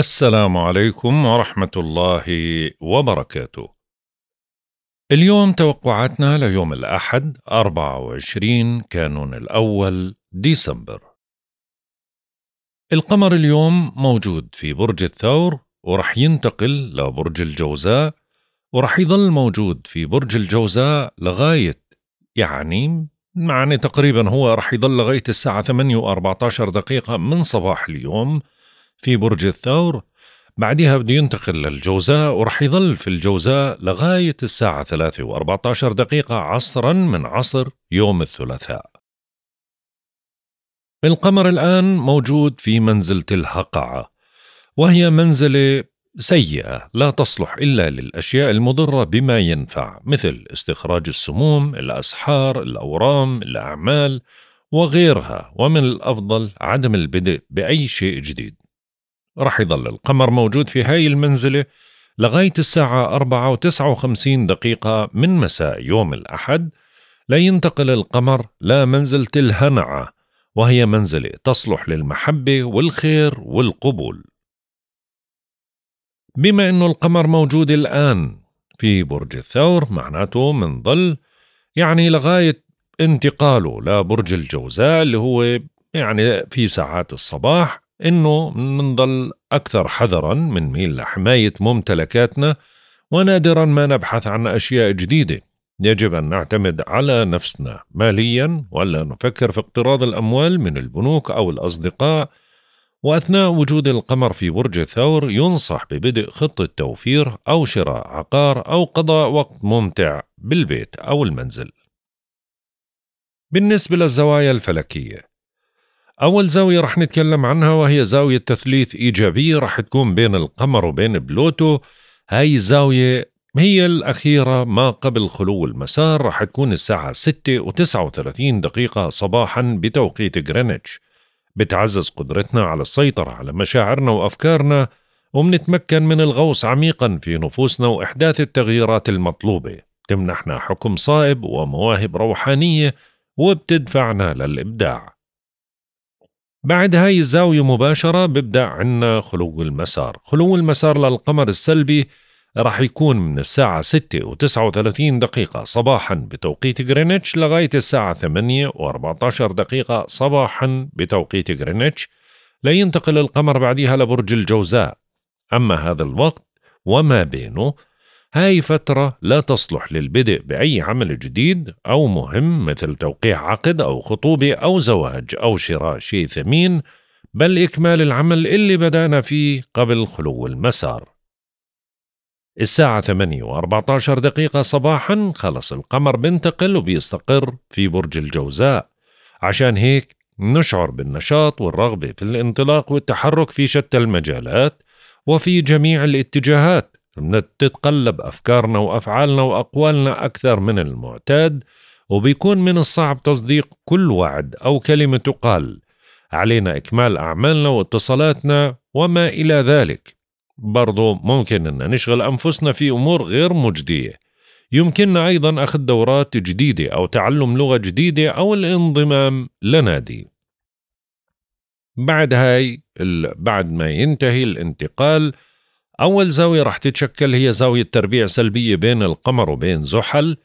السلام عليكم ورحمة الله وبركاته. اليوم توقعاتنا ليوم الأحد 24 كانون الأول ديسمبر. القمر اليوم موجود في برج الثور ورح ينتقل لبرج الجوزاء ورح يظل موجود في برج الجوزاء لغاية يعني يعني تقريبا هو رح يظل لغاية الساعة 8 و14 دقيقة من صباح اليوم في برج الثور بعدها بده ينتقل للجوزاء ورح يظل في الجوزاء لغاية الساعة 3 و14 دقيقة عصرا من عصر يوم الثلاثاء القمر الآن موجود في منزلة الهقعة وهي منزلة سيئة لا تصلح إلا للأشياء المضرة بما ينفع مثل استخراج السموم، الأسحار، الأورام، الأعمال وغيرها ومن الأفضل عدم البدء بأي شيء جديد رح يضل القمر موجود في هاي المنزلة لغاية الساعة 4 و دقيقة من مساء يوم الأحد لا ينتقل القمر لا منزلة الهنعة وهي منزلة تصلح للمحبة والخير والقبول بما أنه القمر موجود الآن في برج الثور معناته ظل يعني لغاية انتقاله لبرج الجوزاء اللي هو يعني في ساعات الصباح انه نضل اكثر حذرا من ميل لحمايه ممتلكاتنا ونادرا ما نبحث عن اشياء جديده يجب ان نعتمد على نفسنا ماليا ولا نفكر في اقتراض الاموال من البنوك او الاصدقاء واثناء وجود القمر في برج الثور ينصح ببدء خطه توفير او شراء عقار او قضاء وقت ممتع بالبيت او المنزل بالنسبه للزوايا الفلكيه أول زاوية رح نتكلم عنها وهي زاوية تثليث إيجابية رح تكون بين القمر وبين بلوتو هاي الزاوية هي الأخيرة ما قبل خلو المسار رح تكون الساعة 6 و 39 دقيقة صباحا بتوقيت غرينتش بتعزز قدرتنا على السيطرة على مشاعرنا وأفكارنا ومنتمكن من الغوص عميقا في نفوسنا وإحداث التغييرات المطلوبة بتمنحنا حكم صائب ومواهب روحانية وبتدفعنا للإبداع بعد هاي الزاوية مباشرة ببدأ عنا خلو المسار خلو المسار للقمر السلبي رح يكون من الساعة 6 و 39 دقيقة صباحا بتوقيت غرينتش لغاية الساعة 8 و 14 دقيقة صباحا بتوقيت غرينتش لينتقل القمر بعدها لبرج الجوزاء أما هذا الوقت وما بينه هاي فترة لا تصلح للبدء بأي عمل جديد أو مهم مثل توقيع عقد أو خطوبة أو زواج أو شراء شيء ثمين بل إكمال العمل اللي بدأنا فيه قبل خلو المسار الساعة 8 و14 دقيقة صباحا خلص القمر بينتقل وبيستقر في برج الجوزاء عشان هيك نشعر بالنشاط والرغبة في الانطلاق والتحرك في شتى المجالات وفي جميع الاتجاهات تتقلب أفكارنا وأفعالنا وأقوالنا أكثر من المعتاد وبيكون من الصعب تصديق كل وعد أو كلمة تقال علينا إكمال أعمالنا واتصالاتنا وما إلى ذلك برضو ممكن أن نشغل أنفسنا في أمور غير مجدية يمكننا أيضا أخذ دورات جديدة أو تعلم لغة جديدة أو الانضمام لنادي بعد هاي بعد ما ينتهي الانتقال أول زاوية رح تتشكل هي زاوية تربيع سلبية بين القمر وبين زحل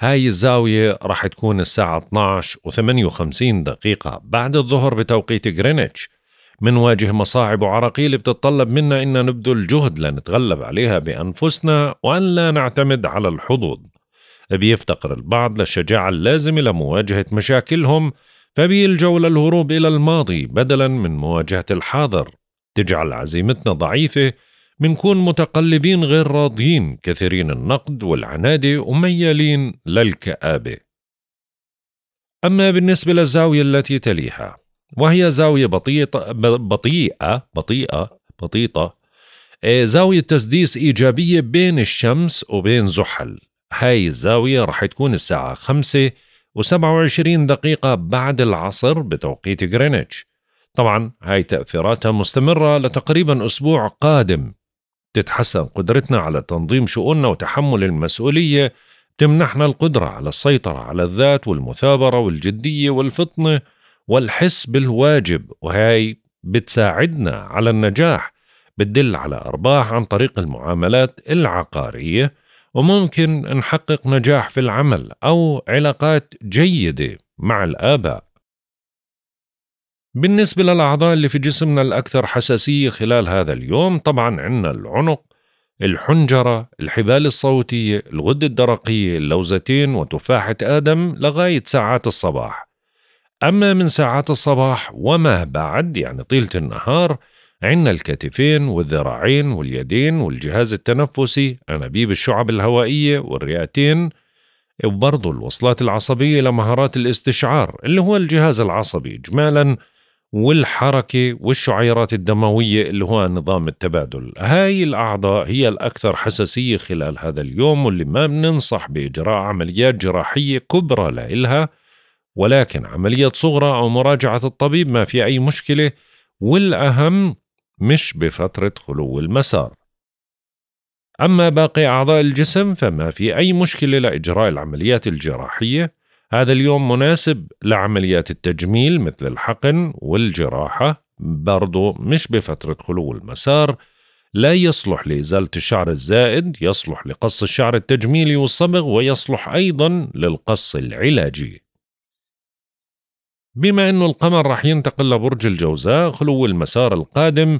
هاي الزاوية رح تكون الساعة 12 و58 دقيقة بعد الظهر بتوقيت غرينتش منواجه مصاعب وعراقيل بتتطلب منا إن نبذل جهد لنتغلب عليها بأنفسنا وأن لا نعتمد على الحظوظ بيفتقر البعض للشجاعة اللازمة لمواجهة مشاكلهم فبيلجوا للهروب إلى الماضي بدلا من مواجهة الحاضر تجعل عزيمتنا ضعيفة بنكون متقلبين غير راضيين كثيرين النقد والعناد وميالين للكآبة أما بالنسبة للزاوية التي تليها وهي زاوية بطيئة بطيئة بطيئة بطيئة آه، زاوية تسديس إيجابية بين الشمس وبين زحل هاي الزاوية رح تكون الساعة 5 و27 دقيقة بعد العصر بتوقيت غرينتش طبعا هاي تأثيراتها مستمرة لتقريبا أسبوع قادم تتحسن قدرتنا على تنظيم شؤوننا وتحمل المسؤولية تمنحنا القدرة على السيطرة على الذات والمثابرة والجدية والفطنة والحس بالواجب وهي بتساعدنا على النجاح بتدل على أرباح عن طريق المعاملات العقارية وممكن نحقق نجاح في العمل أو علاقات جيدة مع الآباء بالنسبة للأعضاء اللي في جسمنا الأكثر حساسية خلال هذا اليوم طبعا عندنا العنق الحنجرة الحبال الصوتية الغدة الدرقية اللوزتين وتفاحة آدم لغاية ساعات الصباح أما من ساعات الصباح وما بعد يعني طيلة النهار عندنا الكتفين والذراعين واليدين والجهاز التنفسي أنابيب الشعب الهوائية والرئتين وبرضه الوصلات العصبية لمهارات الاستشعار اللي هو الجهاز العصبي إجمالاً والحركة والشعيرات الدموية اللي هو نظام التبادل هاي الأعضاء هي الأكثر حساسية خلال هذا اليوم واللي ما بننصح بإجراء عمليات جراحية كبرى لإلها ولكن عملية صغرى أو مراجعة الطبيب ما في أي مشكلة والأهم مش بفترة خلو المسار أما باقي أعضاء الجسم فما في أي مشكلة لإجراء العمليات الجراحية هذا اليوم مناسب لعمليات التجميل مثل الحقن والجراحة برضو مش بفترة خلو المسار لا يصلح لإزالة الشعر الزائد يصلح لقص الشعر التجميلي والصبغ ويصلح أيضا للقص العلاجي بما أن القمر رح ينتقل لبرج الجوزاء خلو المسار القادم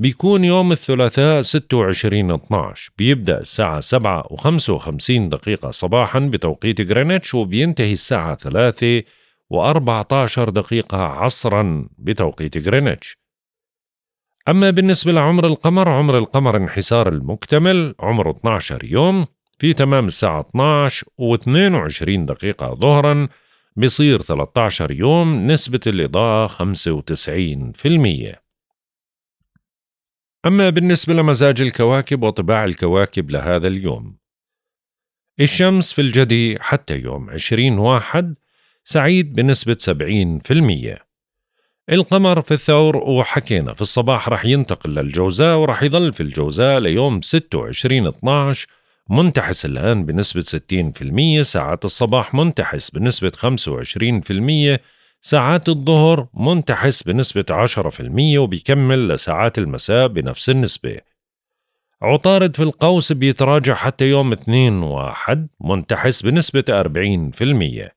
بيكون يوم الثلاثاء 26 12 بيبدأ الساعة 7 و55 دقيقة صباحا بتوقيت غرينتش وبينتهي الساعة 3 و14 دقيقة عصرا بتوقيت غرينتش أما بالنسبة لعمر القمر عمر القمر انحسار المكتمل عمره 12 يوم في تمام الساعة 12 و22 دقيقة ظهرا بصير 13 يوم نسبة الإضاءة 95% أما بالنسبة لمزاج الكواكب وطباع الكواكب لهذا اليوم الشمس في الجدي حتى يوم 20 واحد سعيد بنسبة 70% القمر في الثور وحكينا في الصباح رح ينتقل للجوزاء ورح يظل في الجوزاء ليوم 26 12 منتحس الآن بنسبة 60% ساعات الصباح منتحس بنسبة المية ساعات الظهر منتحس بنسبة 10% وبيكمل لساعات المساء بنفس النسبة عطارد في القوس بيتراجع حتى يوم 2 واحد منتحس بنسبة 40%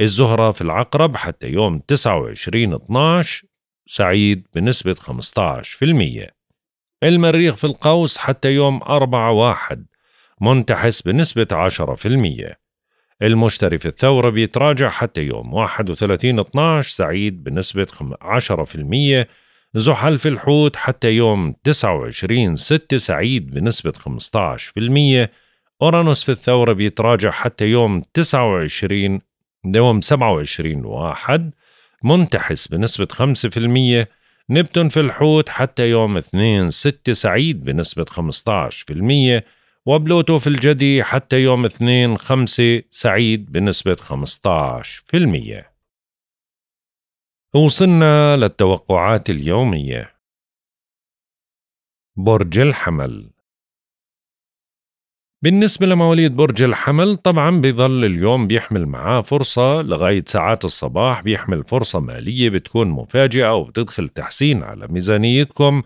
الزهرة في العقرب حتى يوم 29 12 سعيد بنسبة 15% المريخ في القوس حتى يوم 4 واحد منتحس بنسبة 10% المشتري في الثورة بيتراجع حتى يوم 31/12 سعيد بنسبة 10% زحل في الحوت حتى يوم 29/6 سعيد بنسبة 15% أورانوس في الثورة بيتراجع حتى يوم 29 يوم 27 واحد منتحس بنسبة 5% نبتون في الحوت حتى يوم 2 6 سعيد بنسبة وبلوتو في الجدي حتى يوم 2 5 سعيد بنسبة 15% وصلنا للتوقعات اليومية برج الحمل بالنسبة لمواليد برج الحمل طبعا بيظل اليوم بيحمل معاه فرصة لغاية ساعات الصباح بيحمل فرصة مالية بتكون مفاجئة وبتدخل تحسين على ميزانيتكم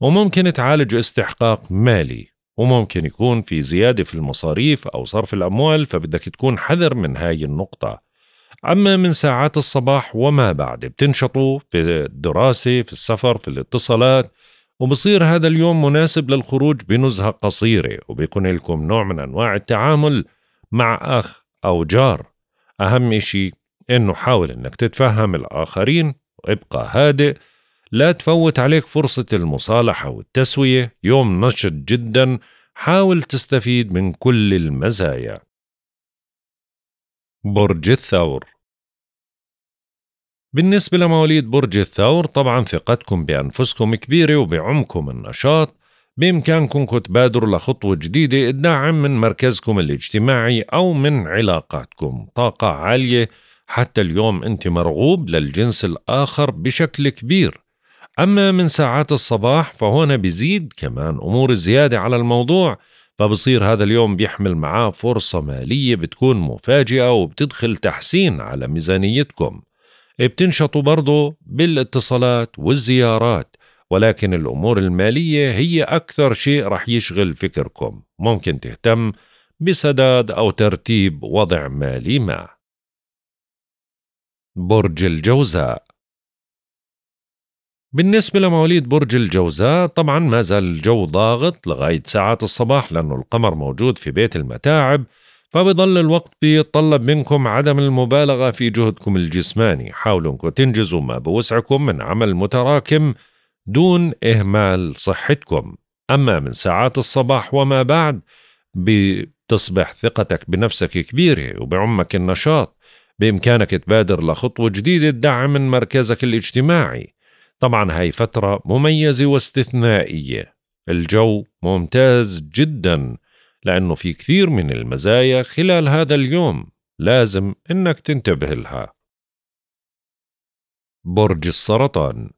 وممكن تعالج استحقاق مالي وممكن يكون في زيادة في المصاريف أو صرف الأموال فبدك تكون حذر من هاي النقطة أما من ساعات الصباح وما بعد بتنشطوا في الدراسة في السفر في الاتصالات وبصير هذا اليوم مناسب للخروج بنزهة قصيرة وبيكون لكم نوع من أنواع التعامل مع أخ أو جار أهم إشي إنه حاول إنك تتفهم الآخرين وابقى هادئ لا تفوت عليك فرصة المصالحة والتسوية يوم نشط جدا حاول تستفيد من كل المزايا برج الثور بالنسبة لمواليد برج الثور طبعا ثقتكم بأنفسكم كبيرة وبعمكم النشاط بإمكانكم تبادروا لخطوة جديدة تدعم من مركزكم الاجتماعي أو من علاقاتكم طاقة عالية حتى اليوم أنت مرغوب للجنس الآخر بشكل كبير أما من ساعات الصباح فهون بيزيد كمان أمور زيادة على الموضوع فبصير هذا اليوم بيحمل معاه فرصة مالية بتكون مفاجئة وبتدخل تحسين على ميزانيتكم بتنشطوا برضو بالاتصالات والزيارات ولكن الأمور المالية هي أكثر شيء رح يشغل فكركم ممكن تهتم بسداد أو ترتيب وضع مالي ما برج الجوزاء بالنسبة لمواليد برج الجوزاء طبعا ما زال الجو ضاغط لغاية ساعات الصباح لأنه القمر موجود في بيت المتاعب فبضل الوقت بيتطلب منكم عدم المبالغة في جهدكم الجسماني حاولوا انكم تنجزوا ما بوسعكم من عمل متراكم دون إهمال صحتكم أما من ساعات الصباح وما بعد بتصبح ثقتك بنفسك كبيرة وبعمك النشاط بإمكانك تبادر لخطوة جديدة تدعم من مركزك الاجتماعي طبعا هاي فترة مميزة واستثنائية الجو ممتاز جدا لأنه في كثير من المزايا خلال هذا اليوم لازم إنك تنتبه لها برج السرطان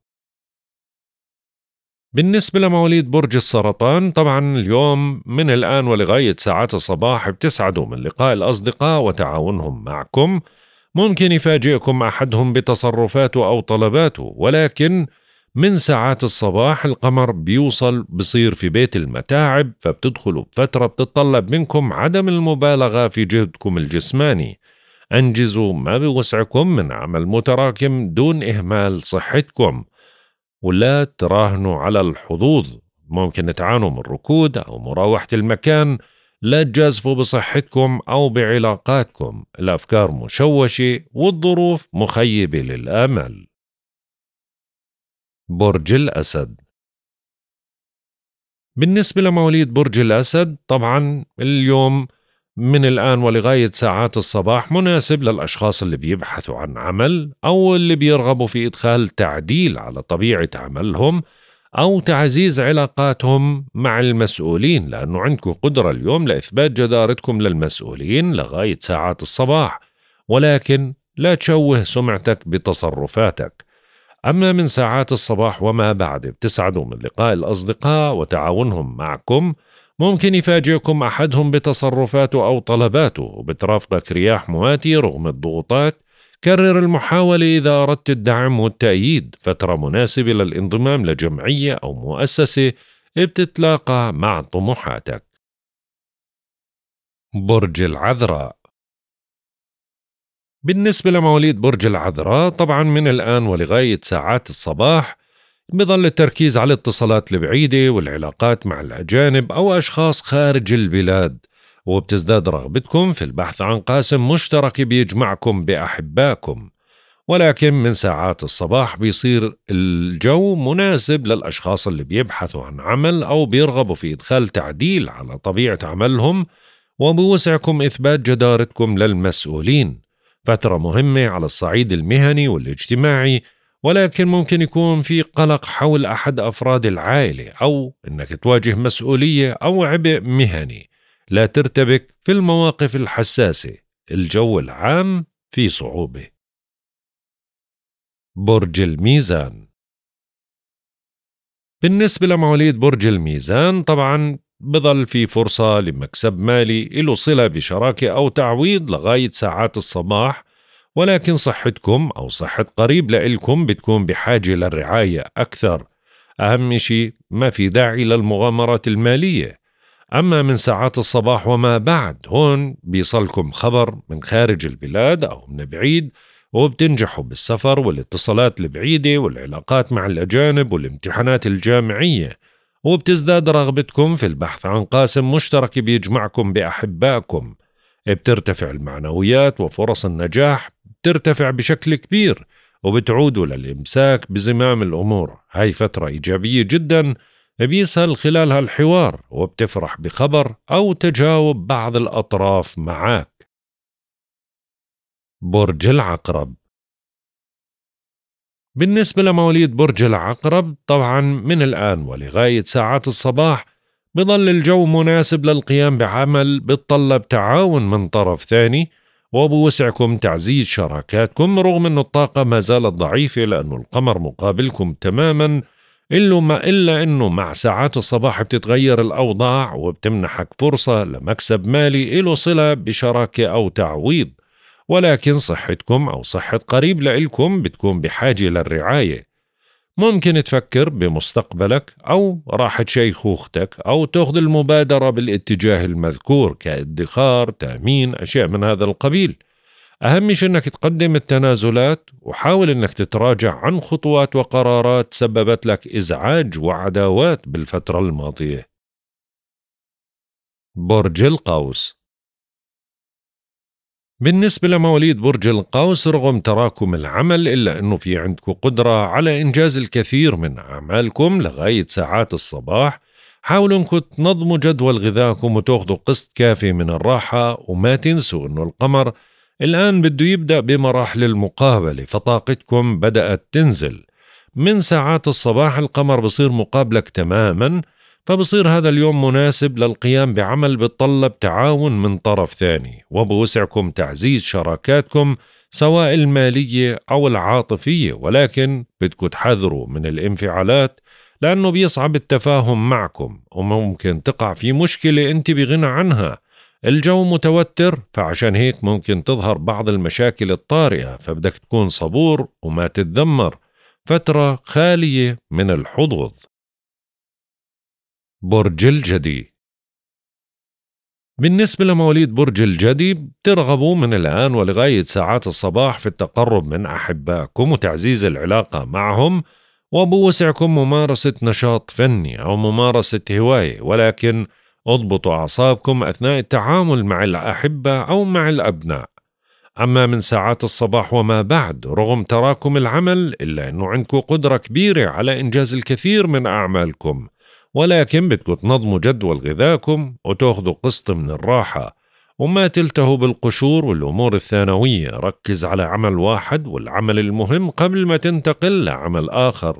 بالنسبة لمواليد برج السرطان طبعا اليوم من الآن ولغاية ساعات الصباح بتسعدوا من لقاء الأصدقاء وتعاونهم معكم ممكن يفاجئكم احدهم بتصرفاته او طلباته ولكن من ساعات الصباح القمر بيوصل بصير في بيت المتاعب فبتدخلوا بفترة بتتطلب منكم عدم المبالغة في جهدكم الجسماني أنجزوا ما بوسعكم من عمل متراكم دون إهمال صحتكم ولا تراهنوا على الحظوظ ممكن تعانوا من ركود أو مراوحة المكان لا تجازفوا بصحتكم أو بعلاقاتكم الأفكار مشوشة والظروف مخيبة للأمل برج الأسد بالنسبة لمواليد برج الأسد طبعا اليوم من الآن ولغاية ساعات الصباح مناسب للأشخاص اللي بيبحثوا عن عمل أو اللي بيرغبوا في إدخال تعديل على طبيعة عملهم أو تعزيز علاقاتهم مع المسؤولين لأنه عندكم قدرة اليوم لإثبات جدارتكم للمسؤولين لغاية ساعات الصباح ولكن لا تشوه سمعتك بتصرفاتك أما من ساعات الصباح وما بعد بتسعدوا من لقاء الأصدقاء وتعاونهم معكم ممكن يفاجئكم أحدهم بتصرفاته أو طلباته وبترافقك رياح مواتي رغم الضغوطات كرر المحاولة إذا أردت الدعم والتأييد فترة مناسبة للانضمام لجمعية أو مؤسسة بتتلاقى مع طموحاتك برج العذراء بالنسبة لمواليد برج العذراء طبعا من الآن ولغاية ساعات الصباح بظل التركيز على الاتصالات البعيدة والعلاقات مع الأجانب أو أشخاص خارج البلاد وبتزداد رغبتكم في البحث عن قاسم مشترك بيجمعكم بأحبائكم ولكن من ساعات الصباح بيصير الجو مناسب للأشخاص اللي بيبحثوا عن عمل أو بيرغبوا في إدخال تعديل على طبيعة عملهم وبوسعكم إثبات جدارتكم للمسؤولين فترة مهمة على الصعيد المهني والاجتماعي ولكن ممكن يكون في قلق حول أحد أفراد العائلة أو أنك تواجه مسؤولية أو عبء مهني لا ترتبك في المواقف الحساسة الجو العام في صعوبة برج الميزان بالنسبة لمواليد برج الميزان طبعا بظل في فرصة لمكسب مالي له صلة بشراكة أو تعويض لغاية ساعات الصباح ولكن صحتكم أو صحة قريب لإلكم بتكون بحاجة للرعاية أكثر أهم شيء ما في داعي للمغامرات المالية أما من ساعات الصباح وما بعد هون بيصلكم خبر من خارج البلاد أو من بعيد وبتنجحوا بالسفر والاتصالات البعيدة والعلاقات مع الأجانب والامتحانات الجامعية وبتزداد رغبتكم في البحث عن قاسم مشترك بيجمعكم بأحبائكم بترتفع المعنويات وفرص النجاح بترتفع بشكل كبير وبتعودوا للإمساك بزمام الأمور هاي فترة إيجابية جداً بيسهل خلال هالحوار وبتفرح بخبر أو تجاوب بعض الأطراف معاك برج العقرب بالنسبة لمواليد برج العقرب طبعا من الآن ولغاية ساعات الصباح بظل الجو مناسب للقيام بعمل بتطلب تعاون من طرف ثاني وبوسعكم تعزيز شراكاتكم رغم أن الطاقة ما زالت ضعيفة لأن القمر مقابلكم تماما إلا, إلا أنه مع ساعات الصباح بتتغير الأوضاع وبتمنحك فرصة لمكسب مالي إله صلة بشراكة أو تعويض ولكن صحتكم أو صحة قريب لإلكم بتكون بحاجة للرعاية ممكن تفكر بمستقبلك أو راحة شيخوختك أو تأخذ المبادرة بالاتجاه المذكور كادخار تأمين أشياء من هذا القبيل أهم شيء أنك تقدم التنازلات وحاول أنك تتراجع عن خطوات وقرارات سببت لك إزعاج وعداوات بالفترة الماضية برج القوس بالنسبة لمواليد برج القوس رغم تراكم العمل إلا أنه في عندكم قدرة على إنجاز الكثير من أعمالكم لغاية ساعات الصباح حاولوا أنكم تنظموا جدول غذائكم وتاخذوا قسط كافي من الراحة وما تنسوا أنه القمر الآن بده يبدأ بمراحل المقابلة فطاقتكم بدأت تنزل من ساعات الصباح القمر بصير مقابلك تماما فبصير هذا اليوم مناسب للقيام بعمل بتطلب تعاون من طرف ثاني وبوسعكم تعزيز شراكاتكم سواء المالية أو العاطفية ولكن بدكم تحذروا من الانفعالات لأنه بيصعب التفاهم معكم وممكن تقع في مشكلة أنت بغنى عنها الجو متوتر فعشان هيك ممكن تظهر بعض المشاكل الطارئة فبدك تكون صبور وما تتذمر فترة خالية من الحظوظ برج الجدي بالنسبة لمواليد برج الجدي ترغبوا من الآن ولغاية ساعات الصباح في التقرب من أحبائكم وتعزيز العلاقة معهم وبوسعكم ممارسة نشاط فني أو ممارسة هواية ولكن اضبطوا أعصابكم أثناء التعامل مع الأحبة أو مع الأبناء أما من ساعات الصباح وما بعد رغم تراكم العمل إلا أنه عندكم قدرة كبيرة على إنجاز الكثير من أعمالكم ولكن بدكم تنظموا جدول غذاكم وتاخذوا قسط من الراحة وما تلتهوا بالقشور والأمور الثانوية ركز على عمل واحد والعمل المهم قبل ما تنتقل لعمل آخر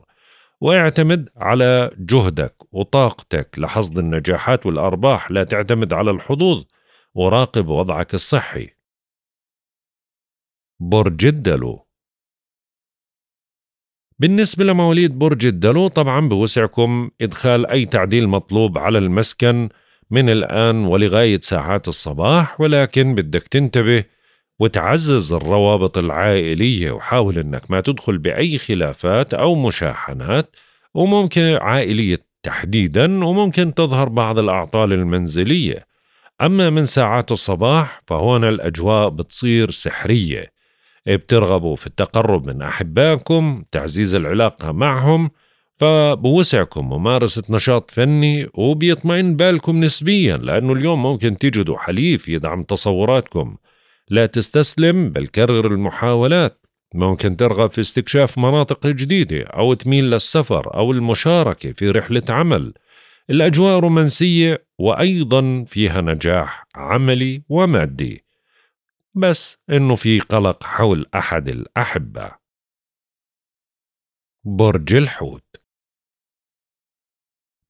واعتمد على جهدك وطاقتك لحصد النجاحات والأرباح لا تعتمد على الحظوظ وراقب وضعك الصحي برج الدلو بالنسبة لمواليد برج الدلو طبعا بوسعكم إدخال أي تعديل مطلوب على المسكن من الآن ولغاية ساعات الصباح ولكن بدك تنتبه وتعزز الروابط العائلية وحاول أنك ما تدخل بأي خلافات أو مشاحنات وممكن عائلية تحديدا وممكن تظهر بعض الأعطال المنزلية أما من ساعات الصباح فهون الأجواء بتصير سحرية بترغبوا في التقرب من أحبائكم تعزيز العلاقة معهم فبوسعكم ممارسة نشاط فني وبيطمئن بالكم نسبيا لأنه اليوم ممكن تجدوا حليف يدعم تصوراتكم لا تستسلم بل كرر المحاولات ممكن ترغب في استكشاف مناطق جديدة أو تميل للسفر أو المشاركة في رحلة عمل الأجواء رومانسية وأيضا فيها نجاح عملي ومادي بس إنه في قلق حول أحد الأحبة برج الحوت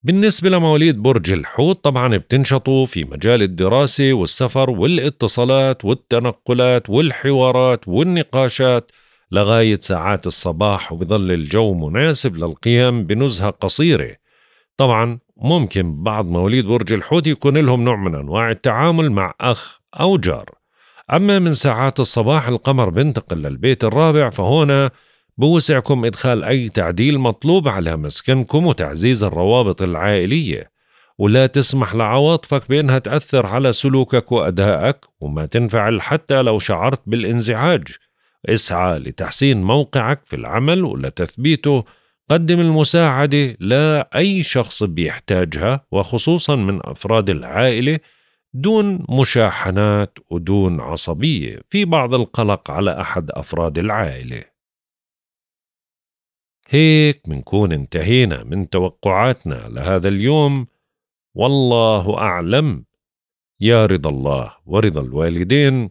بالنسبة لمواليد برج الحوت طبعا بتنشطوا في مجال الدراسة والسفر والاتصالات والتنقلات والحوارات والنقاشات لغاية ساعات الصباح وبظل الجو مناسب للقيام بنزهة قصيرة طبعا ممكن بعض مواليد برج الحوت يكون لهم نوع من أنواع التعامل مع أخ أو جار أما من ساعات الصباح القمر بنتقل للبيت الرابع فهنا بوسعكم إدخال أي تعديل مطلوب على مسكنكم وتعزيز الروابط العائلية ولا تسمح لعواطفك بأنها تأثر على سلوكك وأدائك وما تنفعل حتى لو شعرت بالانزعاج اسعى لتحسين موقعك في العمل ولتثبيته قدم المساعدة لأي شخص بيحتاجها وخصوصا من أفراد العائلة دون مشاحنات ودون عصبية في بعض القلق على أحد أفراد العائلة هيك منكون انتهينا من توقعاتنا لهذا اليوم والله أعلم يا رضا الله ورضا الوالدين